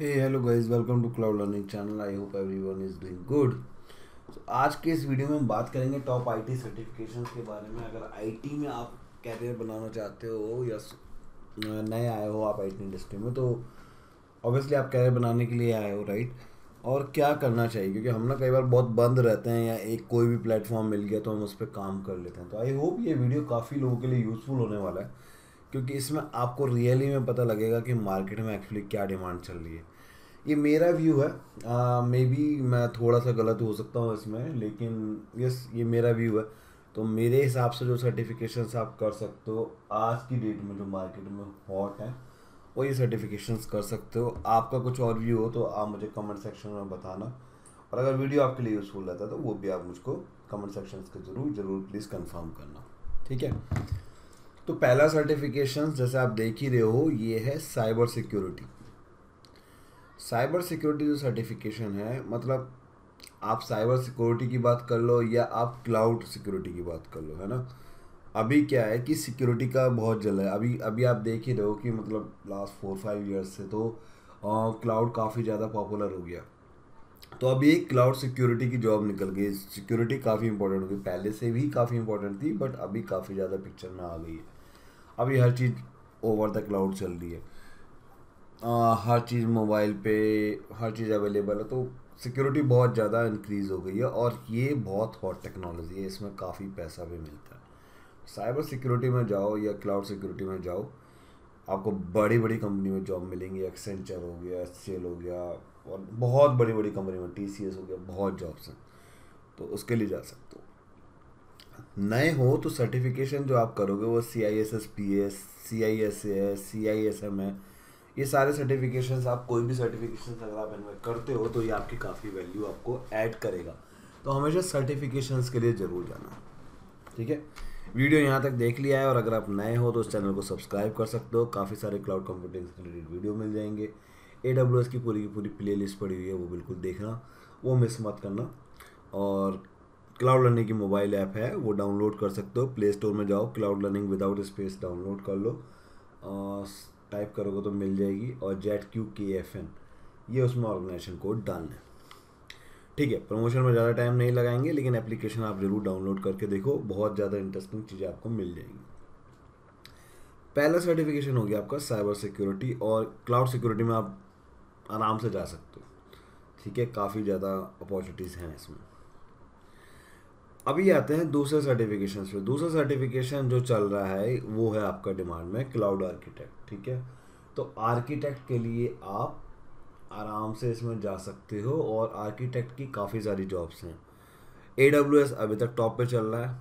Hey hello guys welcome to cloud learning channel I hope everyone is doing good तो आज के इस video में हम बात करेंगे टॉप आईटी सर्टिफिकेशंस के बारे में अगर आईटी में आप कैरियर बनाना चाहते हो या नए आए हो आप आईटी इंडस्ट्री में तो ऑब्वियसली आप कैरियर बनाने के लिए आए हो राइट और क्या करना चाहिए क्योंकि हम ना कई बार बहुत बंद रहते हैं या एक कोई भी प्लेटफॉर्म मिल गया तो हम उस पर काम कर लेते हैं तो आई होप ये वीडियो काफ़ी लोगों के लिए यूज़फुल होने वाला है क्योंकि इसमें आपको रियली में पता लगेगा कि मार्केट में एक्चुअली क्या डिमांड चल रही है ये मेरा व्यू है मे बी मैं थोड़ा सा गलत हो सकता हूँ इसमें लेकिन यस ये मेरा व्यू है तो मेरे हिसाब से जो सर्टिफिकेशन आप कर सकते हो आज की डेट में जो मार्केट में हॉट है वो ये सर्टिफिकेशन कर सकते हो आपका कुछ और व्यू हो तो आप मुझे कमेंट सेक्शन में बताना और अगर वीडियो आपके लिए यूज़फुल रहता है तो वो भी आप मुझको कमेंट सेक्शन के ज़रूर ज़रूर प्लीज़ कन्फर्म करना ठीक है तो पहला सर्टिफिकेशन जैसे आप देख ही रहे हो ये है साइबर सिक्योरिटी साइबर सिक्योरिटी जो सर्टिफिकेशन है मतलब आप साइबर सिक्योरिटी की बात कर लो या आप क्लाउड सिक्योरिटी की बात कर लो है ना अभी क्या है कि सिक्योरिटी का बहुत जल है अभी अभी आप देख ही रहे हो कि मतलब लास्ट फोर फाइव ईयर्स से तो क्लाउड काफ़ी ज़्यादा पॉपुलर हो गया तो अभी एक क्लाउड सिक्योरिटी की जॉब निकल गई सिक्योरिटी काफ़ी इंपॉर्टेंट हो गई पहले से भी काफ़ी इंपॉर्टेंट थी बट अभी काफ़ी ज़्यादा पिक्चर में आ गई है अभी हर चीज़ ओवर द क्लाउड चल रही है आ, हर चीज़ मोबाइल पे हर चीज़ अवेलेबल है तो सिक्योरिटी बहुत ज़्यादा इंक्रीज़ हो गई है और ये बहुत हॉट टेक्नोलॉजी है इसमें काफ़ी पैसा भी मिलता है साइबर सिक्योरिटी में जाओ या क्लाउड सिक्योरिटी में जाओ आपको बड़ी बड़ी कंपनी में जॉब मिलेंगी एक्सेंचर हो गया एस हो गया और बहुत बड़ी बड़ी कंपनी में टी हो गया बहुत जॉब्स हैं तो उसके लिए जा सकते हो नए हो तो सर्टिफिकेशन जो आप करोगे वो C I S S P S C I S A C I S M है ये सारे सर्टिफिकेशंस आप कोई भी सर्टिफिकेशन अगर आप इन्वेस्ट करते हो तो ये आपकी काफ़ी वैल्यू आपको ऐड करेगा तो हमेशा सर्टिफिकेशंस के लिए ज़रूर जाना ठीक है वीडियो यहाँ तक देख लिया है और अगर आप नए हो तो इस चैनल को सब्सक्राइब कर सकते हो काफ़ी सारे क्लाउड कंप्यूटिंग से रिलेटेड वीडियो मिल जाएंगे ए डब्ल्यू एस की पूरी की पूरी प्ले लिस्ट पड़ी हुई है वो बिल्कुल देखना वो मिस मत करना और क्लाउड लर्निंग की मोबाइल ऐप है वो डाउनलोड कर सकते हो प्ले स्टोर में जाओ cloud learning without space download कर लो और टाइप करोगे तो मिल जाएगी और Z Q K F N ये उसमें ऑर्गेनाइजेशन कोड डालना है ठीक है प्रमोशन में ज़्यादा टाइम नहीं लगाएंगे लेकिन एप्लीकेशन आप ज़रूर डाउनलोड करके देखो बहुत ज़्यादा इंटरेस्टिंग चीज़ें आपको मिल जाएंगी पहला सर्टिफिकेशन हो गया आपका साइबर सिक्योरिटी और क्लाउड सिक्योरिटी में आप आराम से जा सकते हो ठीक है काफ़ी ज़्यादा अपॉर्चुनिटीज़ हैं इसमें अभी आते हैं दूसरे सर्टिफिकेशन पे दूसरा सर्टिफिकेशन जो चल रहा है वो है आपका डिमांड में क्लाउड आर्किटेक्ट ठीक है तो आर्किटेक्ट के लिए आप आराम से इसमें जा सकते हो और आर्किटेक्ट की काफ़ी सारी जॉब्स हैं ए डब्ल्यू एस अभी तक टॉप पे चल रहा है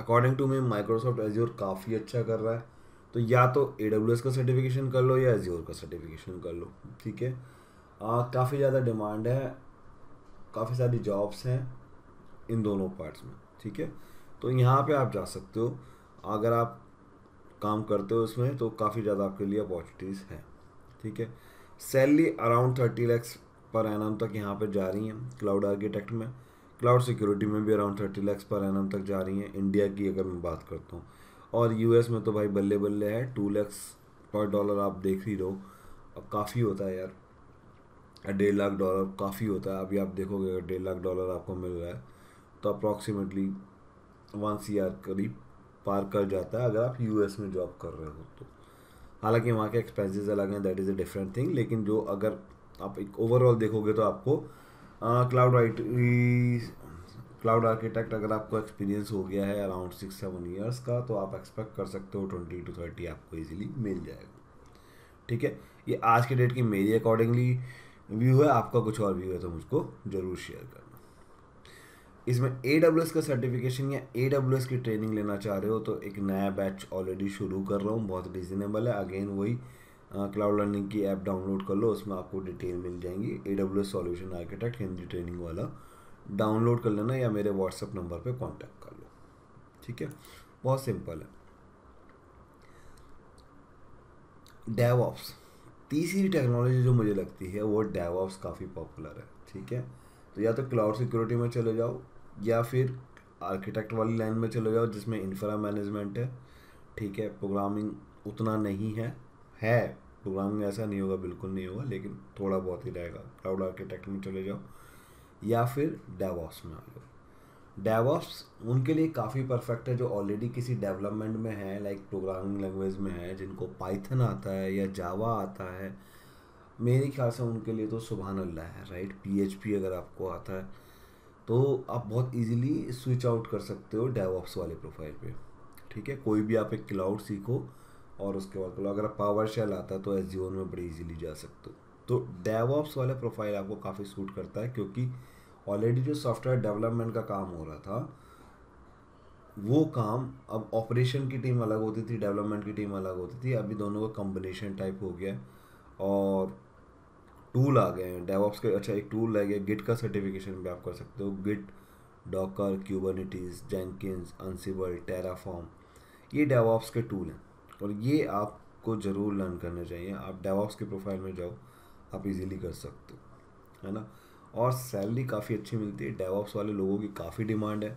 according to me Microsoft Azure काफ़ी अच्छा कर रहा है तो या तो ए डब्ल्यू एस का सर्टिफिकेशन कर लो या एज्योर का सर्टिफिकेशन कर लो ठीक है काफ़ी ज़्यादा डिमांड है काफ़ी सारी जॉब्स हैं इन दोनों पार्ट्स में ठीक है तो यहाँ पे आप जा सकते हो अगर आप काम करते हो इसमें तो काफ़ी ज़्यादा आपके लिए अपॉर्चुनिटीज़ हैं ठीक है सैलरी अराउंड थर्टी लैक्स पर एन तक यहाँ पर जा रही हैं क्लाउड आर्किटेक्ट में क्लाउड सिक्योरिटी में भी अराउंड थर्टी लैक्स पर एन तक जा रही हैं इंडिया की अगर मैं बात करता हूँ और यू में तो भाई बल्ले बल्ले है टू लैक्स पर डॉलर आप देख ही रहो काफ़ी होता है यार डेढ़ लाख डॉलर काफ़ी होता है अभी आप देखोगे अगर डेढ़ लाख डॉलर आपको मिल रहा है तो अप्रॉक्सीमेटली वन सी आर करीब पार कर जाता है अगर आप यू एस में जॉब कर रहे हो तो हालांकि वहाँ के एक्सपेंसेस अलग हैं that is a different thing लेकिन जो अगर आप एक ओवरऑल देखोगे तो आपको क्लाउड राइट क्लाउड आर्किटेक्ट अगर आपको एक्सपीरियंस हो गया है अराउंड सिक्स सेवन ईयर्स का तो आप एक्सपेक्ट कर सकते हो ट्वेंटी टू थर्टी आपको इजीली मिल जाएगा ठीक है ये आज के डेट की मेरी अकॉर्डिंगली व्यू है आपका कुछ और व्यू है तो मुझको ज़रूर शेयर करना इसमें ए का सर्टिफिकेशन या ए की ट्रेनिंग लेना चाह रहे हो तो एक नया बैच ऑलरेडी शुरू कर रहा हूँ बहुत रिजनेबल है अगेन वही क्लाउड लर्निंग की ऐप डाउनलोड कर लो उसमें आपको डिटेल मिल जाएंगी A W S solution architect Hindi training वाला डाउनलोड कर लेना या मेरे व्हाट्सअप नंबर पर कॉन्टैक्ट कर लो ठीक है बहुत सिंपल है ऑप्स तीसरी टेक्नोलॉजी जो मुझे लगती है वो ऑप्स काफ़ी पॉपुलर है ठीक है तो या तो क्लाउड सिक्योरिटी में चले जाओ या फिर आर्किटेक्ट वाली लाइन में चले जाओ जिसमें इंफ्रा मैनेजमेंट है ठीक है प्रोग्रामिंग उतना नहीं है है प्रोग्रामिंग ऐसा नहीं होगा बिल्कुल नहीं होगा लेकिन थोड़ा बहुत ही रहेगा क्लाउड आर्किटेक्ट में चले जाओ या फिर डेवॉप्स में आ जाओ डेवॉप्स उनके लिए काफ़ी परफेक्ट है जो ऑलरेडी किसी डेवलपमेंट में है लाइक प्रोग्रामिंग लैंग्वेज में है जिनको पाइथन आता है या जावा आता है मेरे ख्याल से उनके लिए तो सुबहान अल्लाह है राइट पी अगर आपको आता है तो आप बहुत इजीली स्विच आउट कर सकते हो डेवऑप्स वाले प्रोफाइल पे ठीक है कोई भी आप एक क्लाउड सीखो और उसके बाद अगर आप पावर शेल आता है तो एस में बड़ी इजीली जा सकते हो तो डेवऑप्स वाले प्रोफाइल आपको काफ़ी सूट करता है क्योंकि ऑलरेडी जो सॉफ्टवेयर डेवलपमेंट का काम हो रहा था वो काम अब ऑपरेशन की टीम अलग होती थी डेवलपमेंट की टीम अलग होती थी अभी दोनों का कॉम्बिनेशन टाइप हो गया और टूल आ गए हैं डेवॉप्स के अच्छा एक टूल आ गया गिट का सर्टिफिकेशन भी आप कर सकते हो Git Docker Kubernetes Jenkins Ansible Terraform ये डेवॉप्स के टूल हैं और ये आपको ज़रूर लर्न करने चाहिए आप डेवॉप्स के प्रोफाइल में जाओ आप इजीली कर सकते हो है ना और सैलरी काफ़ी अच्छी मिलती है डेवॉप्स वाले लोगों की काफ़ी डिमांड है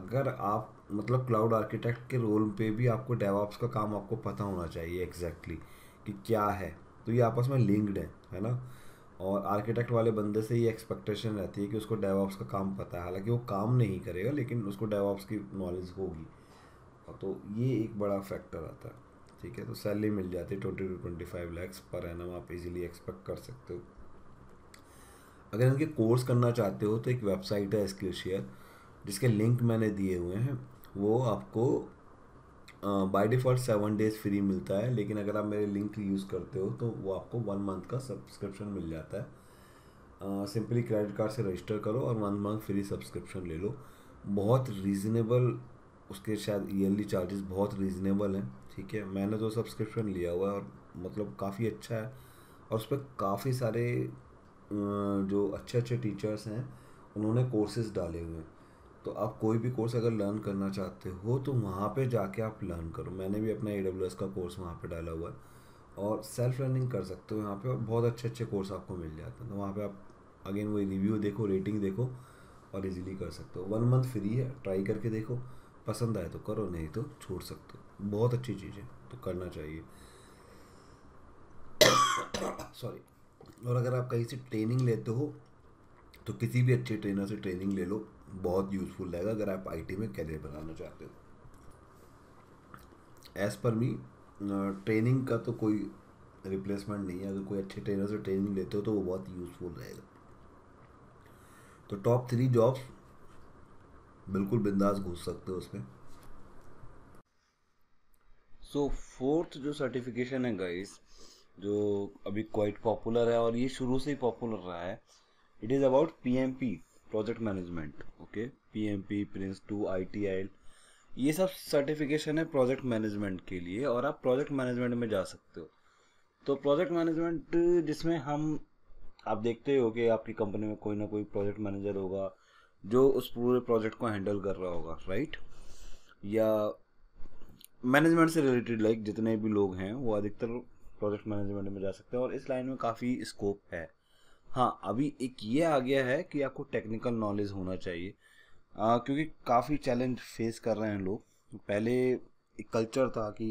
अगर आप मतलब क्लाउड आर्किटेक्ट के रोल पे भी आपको डेवॉप्स का काम आपको पता होना चाहिए एग्जैक्टली exactly, कि क्या है तो ये आपस में लिंक्ड है है ना और आर्किटेक्ट वाले बंदे से ये एक्सपेक्टेशन रहती है कि उसको डेवॉप्स का काम पता है हालांकि वो काम नहीं करेगा लेकिन उसको डेवॉप्स की नॉलेज होगी हाँ, तो ये एक बड़ा फैक्टर आता है ठीक है तो सैलरी मिल जाती है twenty to twenty five lakhs per एम आप इजीली एक्सपेक्ट कर सकते हो अगर इनके कोर्स करना चाहते हो तो एक वेबसाइट है स्किल शेयर जिसके लिंक मैंने दिए हुए हैं वो आपको by default seven days free मिलता है लेकिन अगर आप मेरे लिंक यूज़ करते हो तो वो आपको वन मंथ का सब्सक्रिप्शन मिल जाता है सिंपली क्रेडिट कार्ड से रजिस्टर करो और वन मंथ फ्री सब्सक्रिप्शन ले लो बहुत रीज़नेबल उसके शायद ईयरली चार्जेस बहुत रीज़नेबल हैं ठीक है मैंने तो सब्सक्रिप्शन लिया हुआ है और मतलब काफ़ी अच्छा है और उस पर काफ़ी सारे जो अच्छे अच्छे टीचर्स हैं उन्होंने कोर्सेज डाले हुए हैं तो आप कोई भी कोर्स अगर लर्न करना चाहते हो तो वहाँ पे जाके आप लर्न करो मैंने भी अपना ए का कोर्स वहाँ पे डाला हुआ है और सेल्फ लर्निंग कर सकते हो यहाँ पे और बहुत अच्छे अच्छे कोर्स आपको मिल जाते हैं तो वहाँ पे आप अगेन वही रिव्यू देखो रेटिंग देखो और इजीली कर सकते हो वन मंथ फ्री है ट्राई करके देखो पसंद आए तो करो नहीं तो छोड़ सकते हो बहुत अच्छी चीज़ है तो करना चाहिए सॉरी और अगर आप कहीं से ट्रेनिंग लेते हो तो किसी भी अच्छे ट्रेनर से ट्रेनिंग ले लो बहुत यूज़फुल रहेगा अगर आप आईटी में करियर बनाना चाहते हो एज़ पर मी ट्रेनिंग का तो कोई रिप्लेसमेंट नहीं है अगर कोई अच्छे ट्रेनर से ट्रेनिंग लेते हो तो वो बहुत यूज़फुल रहेगा तो टॉप थ्री जॉब्स बिल्कुल बिंदास घुस सकते हो उसमें सो फोर्थ जो सर्टिफिकेशन है गाइस जो अभी क्वाइट पॉपुलर है और ये शुरू से ही पॉपुलर रहा है it is about P M P project management okay PMP PRINCE two I ये सब सर्टिफिकेशन है प्रोजेक्ट मैनेजमेंट के लिए और आप प्रोजेक्ट मैनेजमेंट में जा सकते हो तो प्रोजेक्ट मैनेजमेंट जिसमें हम आप देखते हो कि आपकी कंपनी में कोई ना कोई प्रोजेक्ट मैनेजर होगा जो उस पूरे प्रोजेक्ट को हैंडल कर रहा होगा राइट या मैनेजमेंट से रिलेटेड लाइक जितने भी लोग हैं वो अधिकतर प्रोजेक्ट मैनेजमेंट में जा सकते हैं और इस लाइन में काफ़ी स्कोप है हाँ अभी एक ये आ गया है कि आपको टेक्निकल नॉलेज होना चाहिए आ, क्योंकि काफ़ी चैलेंज फेस कर रहे हैं लोग पहले एक कल्चर था कि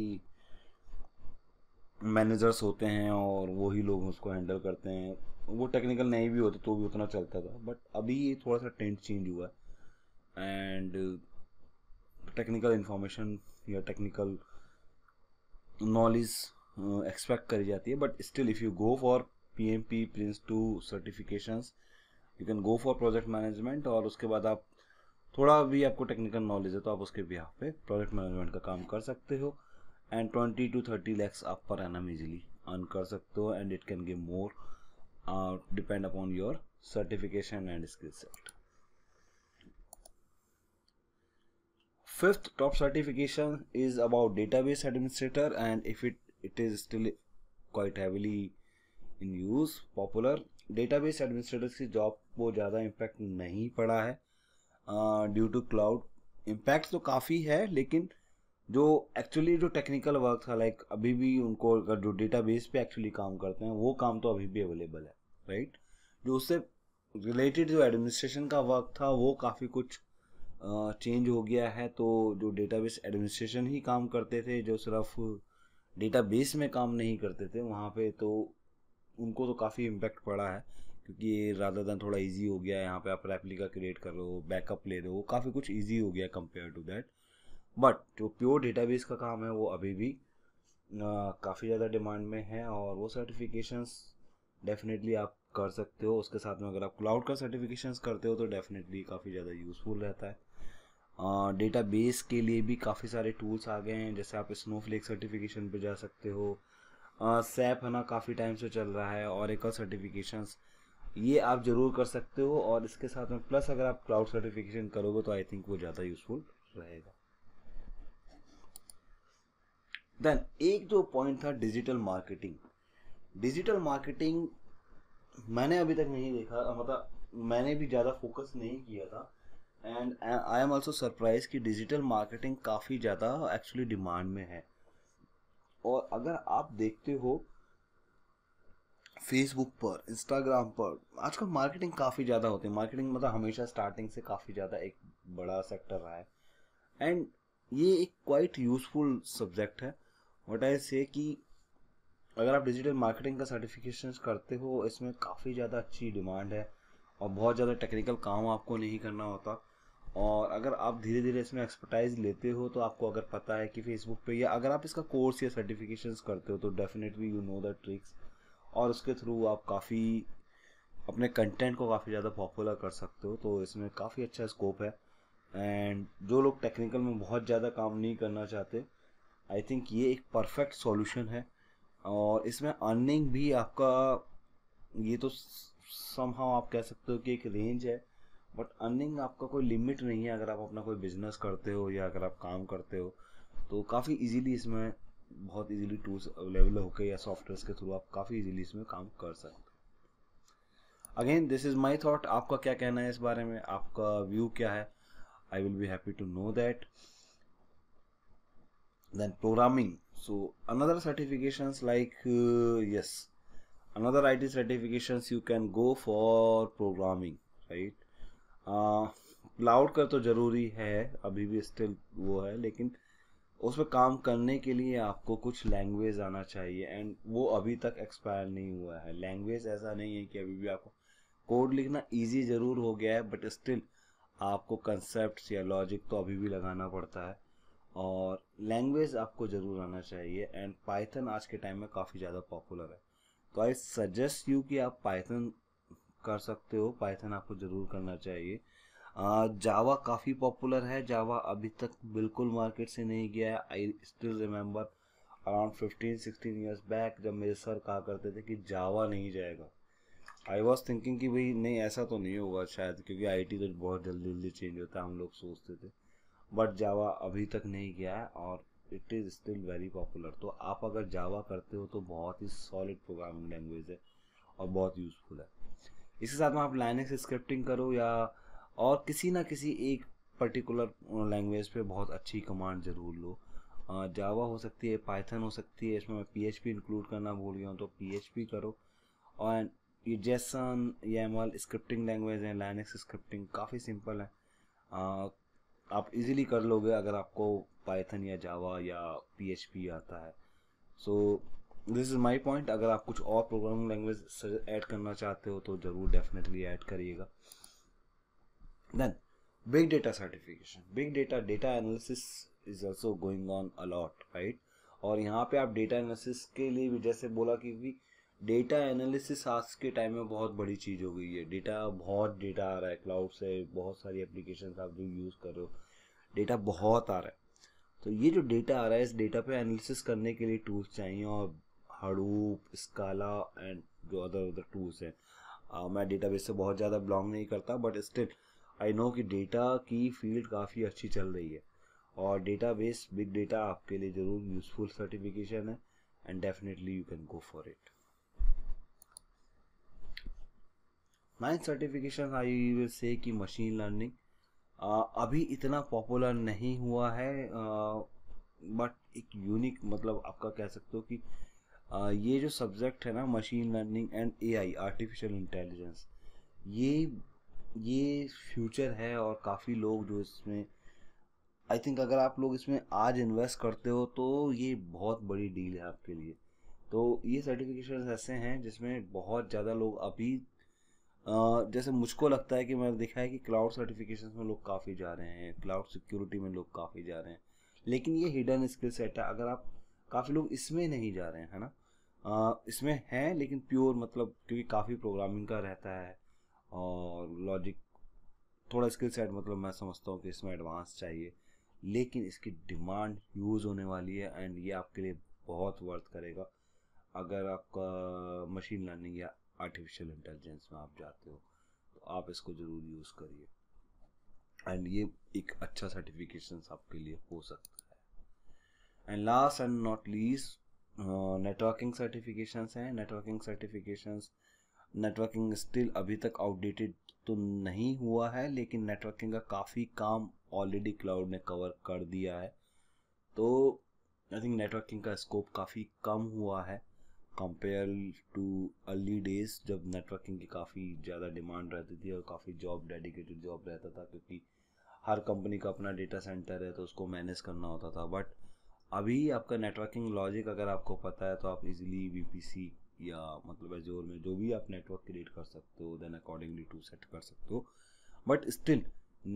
मैनेजर्स होते हैं और वही लोग उसको हैंडल करते हैं वो टेक्निकल नहीं भी होते तो भी उतना चलता था बट अभी ये थोड़ा सा ट्रेंड चेंज हुआ है एंड टेक्निकल इन्फॉर्मेशन या टेक्निकल नॉलेज एक्सपेक्ट करी जाती है but still if you go for PMP PRINCE two certifications you can go for project management और उसके बाद आप थोड़ा भी आपको टेक्निकल नॉलेज है तो आप उसके बिहार पे प्रोजेक्ट मैनेजमेंट का काम कर सकते हो एंड 20 टू 30 लैक्स आप पर एनम इजिली अर्न कर सकते हो and it can give more depend upon your certification and skill set fifth top certification is about database administrator and if it it is still quite heavily in use popular database administrator की job को ज़्यादा impact नहीं पड़ा है due to cloud impact तो काफ़ी है लेकिन जो एक्चुअली जो टेक्निकल वर्क था लाइक अभी भी उनको अगर जो डेटा बेस पे एक्चुअली काम करते हैं वो काम तो अभी भी अवेलेबल है राइट right? जो उससे रिलेटेड जो एडमिनिस्ट्रेशन का वर्क था वो काफ़ी कुछ चेंज हो गया है तो जो डेटाबेस एडमिनिस्ट्रेशन ही काम करते थे जो सिर्फ डेटाबेस में काम नहीं करते थे वहाँ पे तो उनको तो काफ़ी इम्पैक्ट पड़ा है क्योंकि राधा दन थोड़ा इजी हो गया है यहाँ पे आप रेप्लिका क्रिएट कर रहे हो बैकअप ले रहे हो काफ़ी कुछ इजी हो गया कम्पेयर टू दैट बट जो प्योर डेटाबेस का काम है वो अभी भी काफ़ी ज़्यादा डिमांड में है और वो सर्टिफिकेशंस डेफिनेटली आप कर सकते हो उसके साथ में अगर आप क्लाउड का सर्टिफिकेशन करते हो तो डेफिनेटली काफ़ी ज़्यादा यूज़फुल रहता है डेटा बेस के लिए भी काफ़ी सारे टूल्स आ गए हैं जैसे आप स्नोफ्लेक सर्टिफिकेशन पर जा सकते हो सैप है ना काफ़ी टाइम से चल रहा है और एक सर्टिफिकेशन सर्टिफिकेशंस ये आप जरूर कर सकते हो और इसके साथ में प्लस अगर आप क्लाउड सर्टिफिकेशन करोगे तो आई थिंक वो ज़्यादा यूजफुल रहेगा देन एक जो पॉइंट था डिजिटल मार्केटिंग डिजिटल मार्केटिंग मैंने अभी तक नहीं देखा मतलब मैंने भी ज़्यादा फोकस नहीं किया था and I am also surprise कि डिजिटल मार्केटिंग काफ़ी ज़्यादा एक्चुअली डिमांड में है अगर आप देखते हो फेसबुक पर इंस्टाग्राम पर आजकल मार्केटिंग काफ़ी ज़्यादा होती है मार्केटिंग मतलब हमेशा स्टार्टिंग से काफ़ी ज़्यादा एक बड़ा सेक्टर रहा है एंड ये एक क्वाइट यूजफुल सब्जेक्ट है वट आई से कि अगर आप डिजिटल मार्केटिंग का सर्टिफिकेशन करते हो इसमें काफ़ी ज़्यादा अच्छी डिमांड है और बहुत ज़्यादा टेक्निकल काम आपको नहीं करना होता और अगर आप धीरे धीरे इसमें एक्सपर्टाइज लेते हो तो आपको अगर पता है कि फेसबुक पे या अगर आप इसका कोर्स या सर्टिफिकेशन करते हो तो definitely you know the tricks और उसके थ्रू आप काफ़ी अपने कंटेंट को काफ़ी ज़्यादा पॉपुलर कर सकते हो तो इसमें काफ़ी अच्छा स्कोप है एंड जो लोग टेक्निकल में बहुत ज़्यादा काम नहीं करना चाहते आई थिंक ये एक परफेक्ट सॉल्यूशन है और इसमें अर्निंग भी आपका ये तो समहाउ आप कह सकते हो कि एक रेंज है बट अर्निंग आपका कोई लिमिट नहीं है अगर आप अपना कोई बिजनेस करते हो या अगर आप काम करते हो तो काफ़ी इजीली इसमें बहुत इजीली टूल्स अवेलेबल होके या सॉफ्टवेयर के थ्रू आप काफ़ी इजीली इसमें काम कर सकते हो again this is my thought आपका क्या कहना है इस बारे में आपका व्यू क्या है I will be happy to know that then programming so another certification like yes another I T certification you can go for programming right loud का तो ज़रूरी है अभी भी स्टिल वो है लेकिन उस पर काम करने के लिए आपको कुछ लैंग्वेज आना चाहिए एंड वो अभी तक एक्सपायर नहीं हुआ है लैंग्वेज ऐसा नहीं है कि अभी भी आपको कोड लिखना इजी ज़रूर हो गया है बट स्टिल आपको कंसेप्ट या लॉजिक तो अभी भी लगाना पड़ता है और लैंग्वेज आपको ज़रूर आना चाहिए एंड पाइथन आज के टाइम में काफ़ी ज़्यादा पॉपुलर है तो आई सजेस्ट यू कि आप पाइथन कर सकते हो पाइथन आपको ज़रूर करना चाहिए जावा काफ़ी पॉपुलर है जावा अभी तक बिल्कुल मार्केट से नहीं गया है I still remember around fifteen sixteen years back जब मेरे सर कहा करते थे कि जावा नहीं जाएगा आई वॉज थिंकिंग कि भाई नहीं ऐसा तो नहीं होगा शायद क्योंकि आई टी तो बहुत जल्दी जल्दी चेंज होता है हम लोग सोचते थे बट जावा अभी तक नहीं गया है और it is still very popular तो आप अगर जावा करते हो तो बहुत ही सॉलिड प्रोग्रामिंग लैंग्वेज है और बहुत यूज़फुल है इसके साथ में आप लाइनिक्स स्क्रिप्टिंग करो या और किसी ना किसी एक पर्टिकुलर लैंग्वेज पे बहुत अच्छी कमांड ज़रूर लो जावा हो सकती है पाइथन हो सकती है इसमें मैं पी इंक्लूड करना भूल गया हूँ तो पी करो और ये जेसन एमल स्क्रिप्टिंग लैंग्वेज है लाइनिक्स स्क्रिप्टिंग काफ़ी सिंपल है आ, आप इजीली कर लोगे अगर आपको पाइथन या जावा या पी आता है so so, this is my point अगर आप कुछ और प्रोग्रामिंग लैंग्वेज ऐड करना चाहते हो तो ज़रूर डेफिनेटली ऐड करिएगा then big data certification big data data analysis is also going on a lot right और यहाँ पे आप डेटा एनालिसिस के लिए भी जैसे बोला कि भी डेटा एनालिसिस आज के टाइम में बहुत बड़ी चीज़ हो गई है डेटा बहुत डेटा आ रहा है क्लाउड से बहुत सारी एप्लीकेशन आप जो यूज़ कर रहे हो डेटा बहुत आ रहा है तो ये जो डेटा आ रहा है इस डेटा पे एनालिसिस करने के लिए टूल्स चाहिए और हडूप स्काला एंड जो अदर अदर टूल्स हैं uh, मैं डेटाबेस से बहुत ज़्यादा बिलोंग नहीं करता बट स्टिल आई नो कि डेटा की फील्ड काफ़ी अच्छी चल रही है और डेटाबेस बिग डेटा आपके लिए ज़रूर यूजफुल सर्टिफिकेशन है and definitely you can go for it nine certification I will say कि मशीन लर्निंग uh, अभी इतना पॉपुलर नहीं हुआ है बट uh, एक यूनिक मतलब आपका कह सकते हो कि ये जो सब्जेक्ट है ना machine learning and AI artificial intelligence ये ये फ्यूचर है और काफ़ी लोग जो इसमें आई थिंक अगर आप लोग इसमें आज इन्वेस्ट करते हो तो ये बहुत बड़ी डील है आपके लिए तो ये सर्टिफिकेशन ऐसे हैं जिसमें बहुत ज़्यादा लोग अभी जैसे मुझको लगता है कि मैंने देखा है कि क्लाउड सर्टिफिकेशन में लोग काफ़ी जा रहे हैं क्लाउड सिक्योरिटी में लोग काफ़ी जा रहे हैं लेकिन ये हिडन स्किल सेट है अगर आप काफ़ी लोग इसमें नहीं जा रहे हैं है ना इसमें हैं लेकिन प्योर मतलब क्योंकि काफ़ी प्रोग्रामिंग का रहता है और लॉजिक थोड़ा स्किल सेट मतलब मैं समझता हूँ कि इसमें एडवांस चाहिए लेकिन इसकी डिमांड यूज़ होने वाली है एंड ये आपके लिए बहुत वर्थ करेगा अगर आपका मशीन लर्निंग या आर्टिफिशियल इंटेलिजेंस में आप जाते हो तो आप इसको ज़रूर यूज़ करिए एंड ये एक अच्छा सर्टिफिकेशन आपके लिए हो सकता है and last and not least networking certifications हैं नेटवर्किंग सर्टिफिकेशंस नेटवर्किंग स्टिल अभी तक आउटडेटेड तो नहीं हुआ है लेकिन नेटवर्किंग का काफ़ी काम ऑलरेडी क्लाउड ने कवर कर दिया है तो आई थिंक नेटवर्किंग का स्कोप काफ़ी कम हुआ है कंपेयर टू अर्ली डेज जब नेटवर्किंग की काफ़ी ज़्यादा डिमांड रहती थी और काफ़ी जॉब डेडिकेटेड जॉब रहता था क्योंकि हर कंपनी का अपना डेटा सेंटर है तो उसको मैनेज करना होता था बट अभी आपका नेटवर्किंग लॉजिक अगर आपको पता है तो आप इजीली वीपीसी या मतलब एजोर में जो भी आप नेटवर्क क्रिएट कर सकते हो देन अकॉर्डिंगली टू सेट कर सकते हो बट स्टिल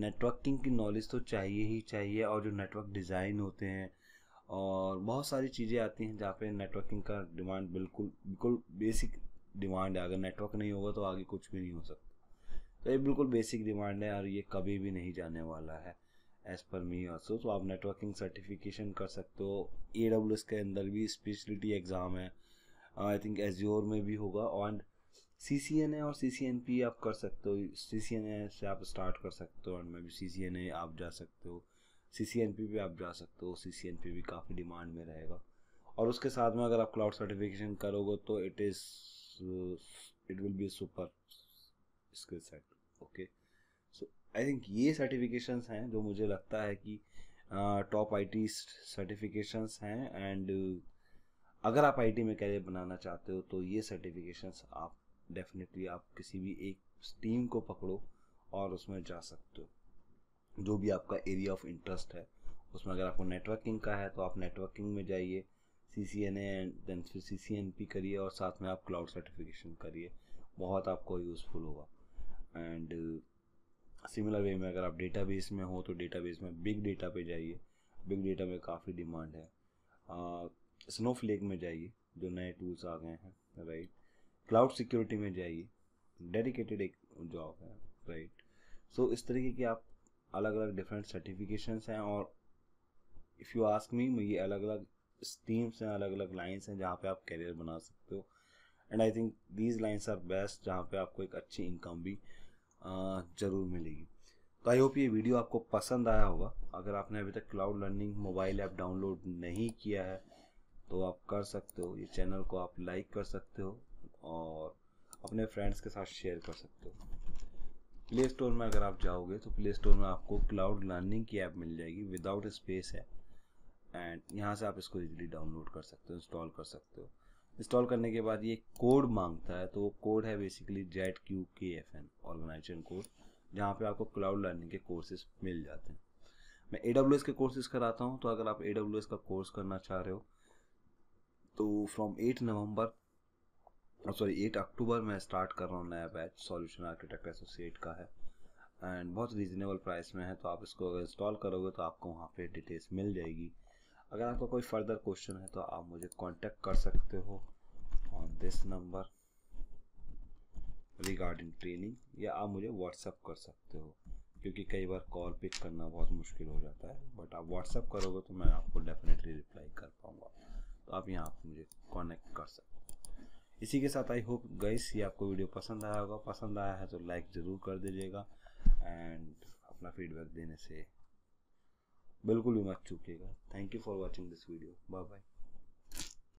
नेटवर्किंग की नॉलेज तो चाहिए ही चाहिए और जो नेटवर्क डिज़ाइन होते हैं और बहुत सारी चीज़ें आती हैं जहाँ पे नेटवर्किंग का डिमांड बिल्कुल बिल्कुल बेसिक डिमांड है अगर नेटवर्क नहीं होगा तो आगे कुछ भी नहीं हो सकता तो ये बिल्कुल बेसिक डिमांड है और ये कभी भी नहीं जाने वाला है एज पर मी ऑल्सो तो आप नेटवर्किंग सर्टिफिकेशन कर सकते हो ए डब्ल्यू एस के अंदर भी स्पेशलिटी एग्ज़ाम है आई थिंक एज्योर में भी होगा and C C N A और सी सी एन पी आप कर सकते हो सी सी एन ए से आप स्टार्ट कर सकते हो एंड में भी सी सी एन ए आप जा सकते हो सी सी एन पी भी आप जा सकते हो सी सी एन पी भी काफ़ी डिमांड में रहेगा और उसके साथ में अगर आप क्लाउड सर्टिफिकेशन करोगे तो it is it will be super skill set okay I think ये सर्टिफिकेशंस हैं जो मुझे लगता है कि टॉप आई टी सर्टिफिकेशंस हैं एंड अगर आप आईटी में करियर बनाना चाहते हो तो ये सर्टिफिकेशंस आप डेफिनेटली आप किसी भी एक टीम को पकड़ो और उसमें जा सकते हो जो भी आपका एरिया ऑफ इंटरेस्ट है उसमें अगर आपको नेटवर्किंग का है तो आप नेटवर्किंग में जाइए C C N and then फिर सी सी एन पी करिए और साथ में आप क्लाउड सर्टिफिकेशन करिए बहुत आपको यूज़फुल होगा एंड सिमिलर वे में अगर आप बेस में हो तो बेस में बिग डेटा पे जाइए बिग डेटा में काफ़ी डिमांड है स्नोफ्लेक में जाइए जो नए टूल्स आ गए हैं राइट क्लाउड सिक्योरिटी में जाइए डेडिकेटेड एक जॉब है राइट सो so, इस तरीके की आप अलग अलग डिफरेंट सर्टिफिकेशंस हैं और इफ़ यू आस्क मी ये अलग अलग स्टीम्स हैं अलग अलग लाइन्स हैं जहाँ पे आप करियर बना सकते हो and I think these lines are best जहाँ पे आपको एक अच्छी इनकम भी ज़रूर मिलेगी तो आई होप ये वीडियो आपको पसंद आया होगा अगर आपने अभी तक cloud learning mobile app download नहीं किया है तो आप कर सकते हो ये चैनल को आप लाइक कर सकते हो और अपने फ्रेंड्स के साथ शेयर कर सकते हो प्ले स्टोर में अगर आप जाओगे तो प्ले स्टोर में आपको क्लाउड लर्निंग की ऐप मिल जाएगी विदाउट स्पेस है एंड यहाँ से आप इसको इजीली डाउनलोड कर सकते हो इंस्टॉल कर सकते हो इंस्टॉल करने के बाद ये कोड मांगता है तो वो कोड है basically Z Q K F N organisation code जहाँ पे आपको क्लाउड लर्निंग के कोर्सेज मिल जाते हैं मैं ए डब्ल्यू एस के कोर्सेज कराता हूँ तो अगर आप ए डब्ल्यू एस का कोर्स करना चाह रहे हो तो from eight November sorry eight October मैं स्टार्ट कर रहा हूँ नया बैच सॉल्यूशन आर्किटेक्ट एसोसिएट का है एंड बहुत रीजनेबल प्राइस में है तो आप इसको अगर इंस्टॉल करोगे तो आपको वहाँ पे डिटेल्स मिल जाएगी अगर आपको कोई फर्दर क्वेश्चन है तो आप मुझे कांटेक्ट कर सकते हो on this number regarding training या आप मुझे व्हाट्सअप कर सकते हो क्योंकि कई बार कॉल पिक करना बहुत मुश्किल हो जाता है बट आप व्हाट्सअप करोगे तो मैं आपको डेफिनेटली रिप्लाई कर पाऊँगा तो आप यहाँ पर मुझे कॉन्टेक्ट कर सकते हो इसी के साथ आई होप गईस ये आपको वीडियो पसंद आया होगा पसंद आया है तो लाइक ज़रूर कर दीजिएगा एंड अपना फीडबैक देने से बिल्कुल भी मत चुकेगा thank you for watching this video bye bye